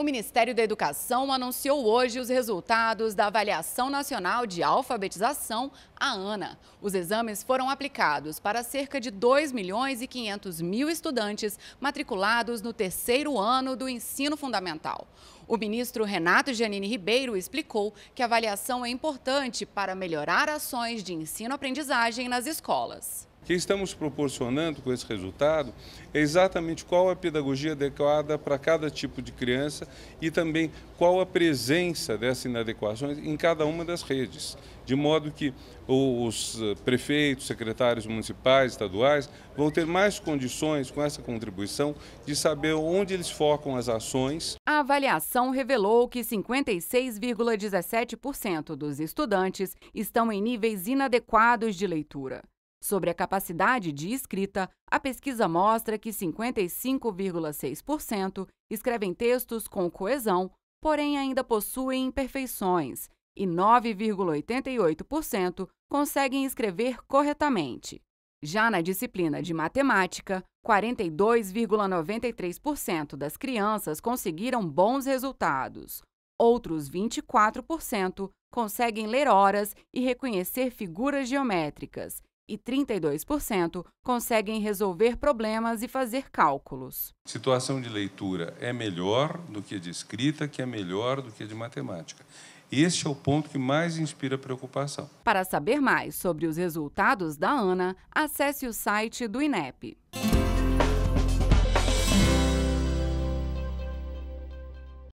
O Ministério da Educação anunciou hoje os resultados da Avaliação Nacional de Alfabetização, a ANA. Os exames foram aplicados para cerca de 2 milhões e 500 mil estudantes matriculados no terceiro ano do ensino fundamental. O ministro Renato Giannini Ribeiro explicou que a avaliação é importante para melhorar ações de ensino-aprendizagem nas escolas que estamos proporcionando com esse resultado é exatamente qual a pedagogia adequada para cada tipo de criança e também qual a presença dessas inadequações em cada uma das redes, de modo que os eh, prefeitos, secretários municipais, estaduais vão ter mais condições com essa contribuição de saber onde eles focam as ações. A avaliação revelou que 56,17% dos estudantes estão em níveis inadequados de leitura. Sobre a capacidade de escrita, a pesquisa mostra que 55,6% escrevem textos com coesão, porém ainda possuem imperfeições, e 9,88% conseguem escrever corretamente. Já na disciplina de matemática, 42,93% das crianças conseguiram bons resultados. Outros 24% conseguem ler horas e reconhecer figuras geométricas, e 32% conseguem resolver problemas e fazer cálculos. Situação de leitura é melhor do que de escrita, que é melhor do que de matemática. Este é o ponto que mais inspira preocupação. Para saber mais sobre os resultados da ANA, acesse o site do INEP.